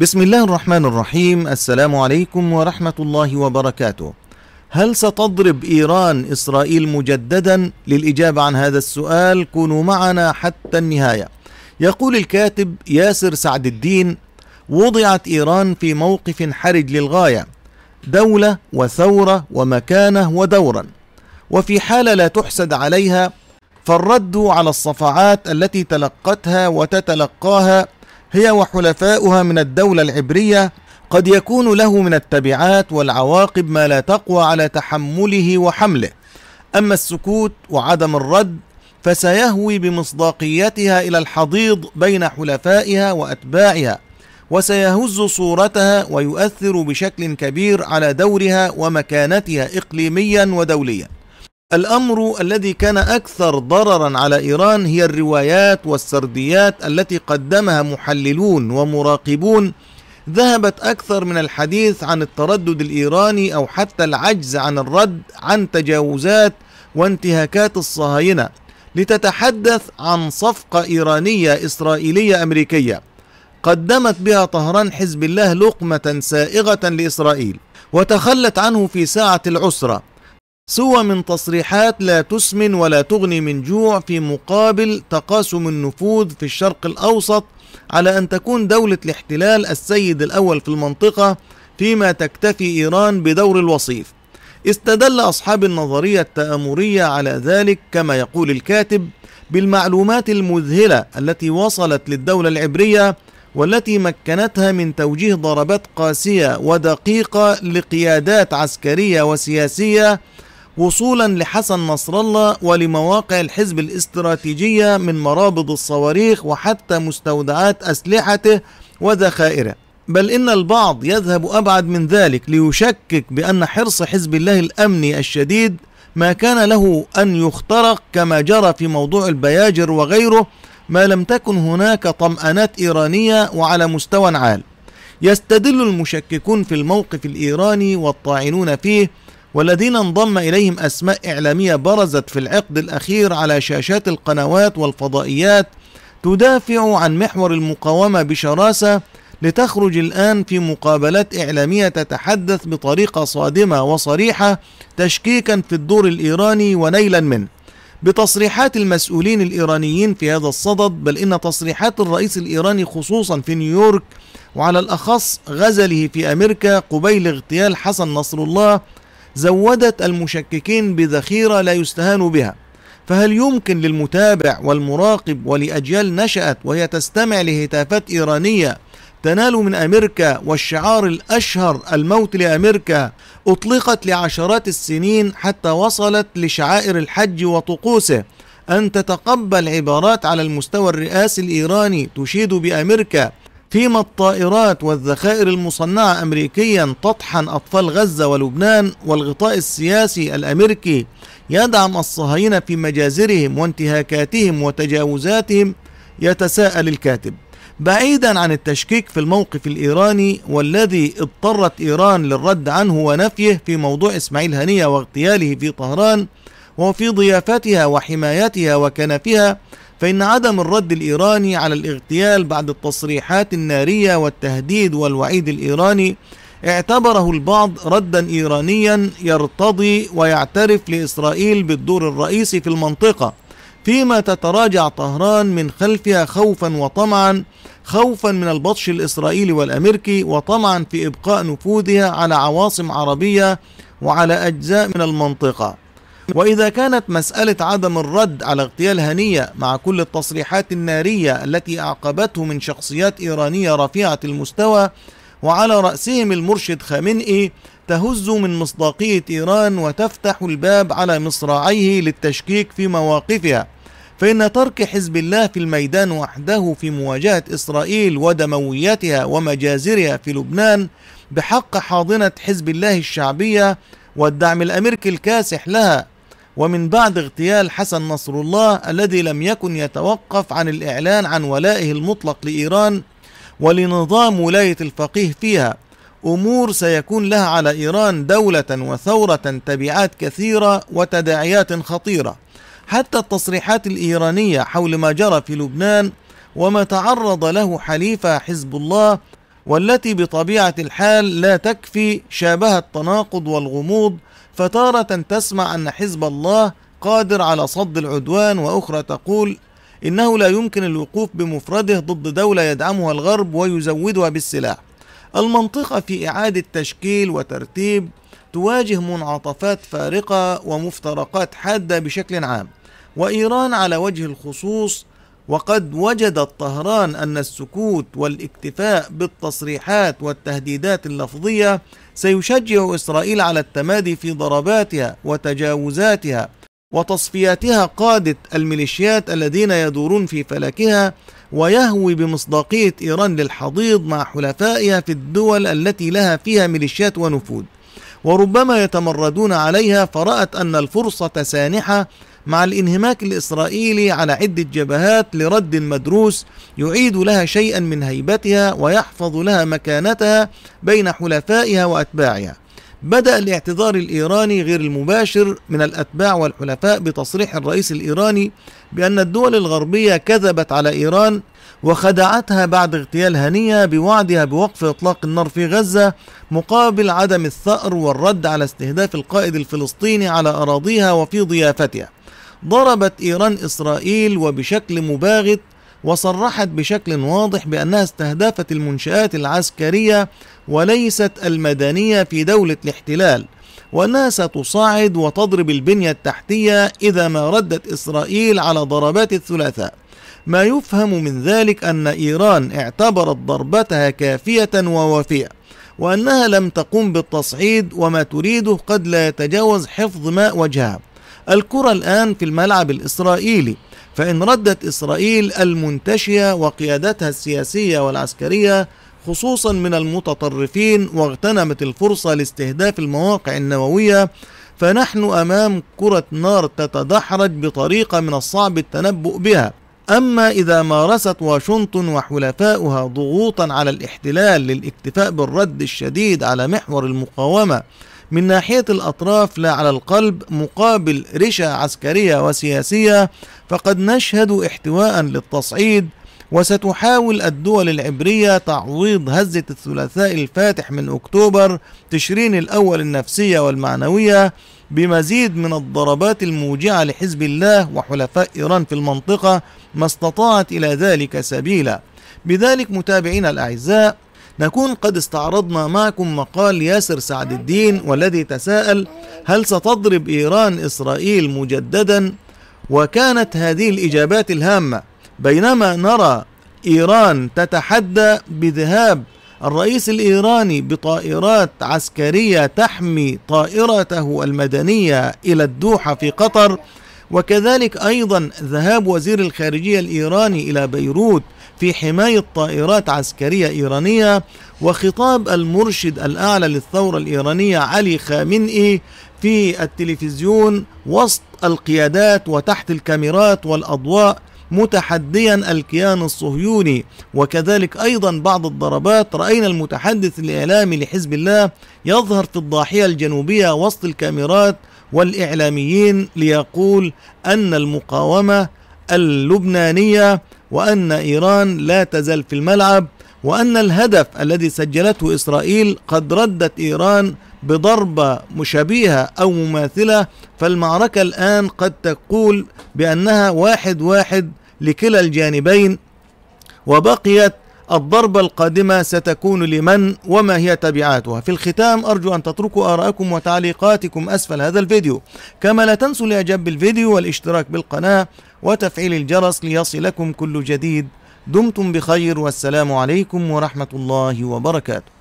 بسم الله الرحمن الرحيم السلام عليكم ورحمة الله وبركاته هل ستضرب إيران إسرائيل مجددا للإجابة عن هذا السؤال كونوا معنا حتى النهاية يقول الكاتب ياسر سعد الدين وضعت إيران في موقف حرج للغاية دولة وثورة ومكانة ودورا وفي حالة لا تحسد عليها فالرد على الصفعات التي تلقتها وتتلقاها هي وحلفاؤها من الدولة العبرية قد يكون له من التبعات والعواقب ما لا تقوى على تحمله وحمله أما السكوت وعدم الرد فسيهوي بمصداقيتها إلى الحضيض بين حلفائها وأتباعها وسيهز صورتها ويؤثر بشكل كبير على دورها ومكانتها إقليميا ودوليا الأمر الذي كان أكثر ضررا على إيران هي الروايات والسرديات التي قدمها محللون ومراقبون ذهبت أكثر من الحديث عن التردد الإيراني أو حتى العجز عن الرد عن تجاوزات وانتهاكات الصهاينة لتتحدث عن صفقة إيرانية إسرائيلية أمريكية قدمت بها طهران حزب الله لقمة سائغة لإسرائيل وتخلت عنه في ساعة العسرة سوى من تصريحات لا تسمن ولا تغني من جوع في مقابل تقاسم النفوذ في الشرق الأوسط على أن تكون دولة الاحتلال السيد الأول في المنطقة فيما تكتفي إيران بدور الوصيف استدل أصحاب النظرية التآمرية على ذلك كما يقول الكاتب بالمعلومات المذهلة التي وصلت للدولة العبرية والتي مكنتها من توجيه ضربات قاسية ودقيقة لقيادات عسكرية وسياسية وصولا لحسن نصر الله ولمواقع الحزب الاستراتيجية من مرابض الصواريخ وحتى مستودعات أسلحته وذخائره بل إن البعض يذهب أبعد من ذلك ليشكك بأن حرص حزب الله الأمني الشديد ما كان له أن يخترق كما جرى في موضوع البياجر وغيره ما لم تكن هناك طمأنات إيرانية وعلى مستوى عال يستدل المشككون في الموقف الإيراني والطاعنون فيه والذين انضم إليهم أسماء إعلامية برزت في العقد الأخير على شاشات القنوات والفضائيات تدافع عن محور المقاومة بشراسة لتخرج الآن في مقابلات إعلامية تتحدث بطريقة صادمة وصريحة تشكيكا في الدور الإيراني ونيلا منه بتصريحات المسؤولين الإيرانيين في هذا الصدد بل إن تصريحات الرئيس الإيراني خصوصا في نيويورك وعلى الأخص غزله في أمريكا قبيل اغتيال حسن نصر الله زودت المشككين بذخيرة لا يستهان بها فهل يمكن للمتابع والمراقب ولأجيال نشأت وهي تستمع لهتافات إيرانية تنال من أمريكا والشعار الأشهر الموت لأمريكا أطلقت لعشرات السنين حتى وصلت لشعائر الحج وطقوسه أن تتقبل عبارات على المستوى الرئاسي الإيراني تشيد بأمريكا فيما الطائرات والذخائر المصنعة أمريكيا تطحن أطفال غزة ولبنان والغطاء السياسي الأمريكي يدعم الصهاينة في مجازرهم وانتهاكاتهم وتجاوزاتهم يتساءل الكاتب بعيدا عن التشكيك في الموقف الإيراني والذي اضطرت إيران للرد عنه ونفيه في موضوع إسماعيل هنية واغتياله في طهران وفي ضيافتها وحمايتها وكنفها فإن عدم الرد الإيراني على الاغتيال بعد التصريحات النارية والتهديد والوعيد الإيراني اعتبره البعض ردا إيرانيا يرتضي ويعترف لإسرائيل بالدور الرئيسي في المنطقة فيما تتراجع طهران من خلفها خوفا وطمعا خوفا من البطش الإسرائيلي والأمريكي وطمعا في إبقاء نفوذها على عواصم عربية وعلى أجزاء من المنطقة وإذا كانت مسألة عدم الرد على اغتيال هنية مع كل التصريحات النارية التي أعقبته من شخصيات إيرانية رفيعة المستوى وعلى رأسهم المرشد خامنئي تهز من مصداقية إيران وتفتح الباب على مصراعيه للتشكيك في مواقفها فإن ترك حزب الله في الميدان وحده في مواجهة إسرائيل ودمويتها ومجازرها في لبنان بحق حاضنة حزب الله الشعبية والدعم الأمريكي الكاسح لها ومن بعد اغتيال حسن نصر الله الذي لم يكن يتوقف عن الإعلان عن ولائه المطلق لإيران ولنظام ولاية الفقيه فيها أمور سيكون لها على إيران دولة وثورة تبعات كثيرة وتداعيات خطيرة حتى التصريحات الإيرانية حول ما جرى في لبنان وما تعرض له حليفة حزب الله والتي بطبيعة الحال لا تكفي شابهت التناقض والغموض فتارة تسمع أن حزب الله قادر على صد العدوان وأخرى تقول إنه لا يمكن الوقوف بمفرده ضد دولة يدعمها الغرب ويزودها بالسلاح المنطقة في إعادة تشكيل وترتيب تواجه منعطفات فارقة ومفترقات حادة بشكل عام وإيران على وجه الخصوص وقد وجد الطهران أن السكوت والاكتفاء بالتصريحات والتهديدات اللفظية سيشجع إسرائيل على التمادي في ضرباتها وتجاوزاتها وتصفياتها قادة الميليشيات الذين يدورون في فلكها ويهوي بمصداقية إيران للحضيض مع حلفائها في الدول التي لها فيها ميليشيات ونفوذ وربما يتمردون عليها فرأت أن الفرصة سانحة مع الانهماك الإسرائيلي على عدة جبهات لرد مدروس يعيد لها شيئا من هيبتها ويحفظ لها مكانتها بين حلفائها وأتباعها بدأ الاعتذار الإيراني غير المباشر من الأتباع والحلفاء بتصريح الرئيس الإيراني بأن الدول الغربية كذبت على إيران وخدعتها بعد اغتيال هنية بوعدها بوقف إطلاق النار في غزة مقابل عدم الثأر والرد على استهداف القائد الفلسطيني على أراضيها وفي ضيافتها ضربت إيران إسرائيل وبشكل مباغت وصرحت بشكل واضح بأنها استهدفت المنشآت العسكرية وليست المدنية في دولة الاحتلال وأنها ستصاعد وتضرب البنية التحتية إذا ما ردت إسرائيل على ضربات الثلاثاء ما يفهم من ذلك أن إيران اعتبرت ضربتها كافية ووافية وأنها لم تقم بالتصعيد وما تريده قد لا يتجاوز حفظ ماء وجهها الكرة الآن في الملعب الإسرائيلي فإن ردت إسرائيل المنتشية وقيادتها السياسية والعسكرية خصوصا من المتطرفين واغتنمت الفرصة لاستهداف المواقع النووية فنحن أمام كرة نار تتدحرج بطريقة من الصعب التنبؤ بها أما إذا مارست واشنطن وحلفاؤها ضغوطا على الاحتلال للاكتفاء بالرد الشديد على محور المقاومة من ناحية الأطراف لا على القلب مقابل رشا عسكرية وسياسية فقد نشهد احتواء للتصعيد وستحاول الدول العبرية تعويض هزة الثلاثاء الفاتح من أكتوبر تشرين الأول النفسية والمعنوية بمزيد من الضربات الموجعة لحزب الله وحلفاء إيران في المنطقة ما استطاعت إلى ذلك سبيلا بذلك متابعينا الأعزاء نكون قد استعرضنا معكم مقال ياسر سعد الدين والذي تساءل هل ستضرب إيران إسرائيل مجددا وكانت هذه الإجابات الهامة بينما نرى إيران تتحدى بذهاب الرئيس الإيراني بطائرات عسكرية تحمي طائرته المدنية إلى الدوحة في قطر وكذلك أيضا ذهاب وزير الخارجية الإيراني إلى بيروت في حماية طائرات عسكرية إيرانية وخطاب المرشد الأعلى للثورة الإيرانية علي خامنئي في التلفزيون وسط القيادات وتحت الكاميرات والأضواء متحديا الكيان الصهيوني وكذلك ايضا بعض الضربات راينا المتحدث الاعلامي لحزب الله يظهر في الضاحيه الجنوبيه وسط الكاميرات والإعلاميين ليقول أن المقاومة اللبنانية وأن إيران لا تزال في الملعب وأن الهدف الذي سجلته إسرائيل قد ردت إيران بضربة مشابهة أو مماثلة فالمعركة الآن قد تقول بأنها واحد واحد لكلا الجانبين وبقيت الضربة القادمة ستكون لمن وما هي تبعاتها في الختام أرجو أن تتركوا آراءكم وتعليقاتكم أسفل هذا الفيديو كما لا تنسوا الإعجاب بالفيديو والاشتراك بالقناة وتفعيل الجرس ليصلكم كل جديد دمتم بخير والسلام عليكم ورحمة الله وبركاته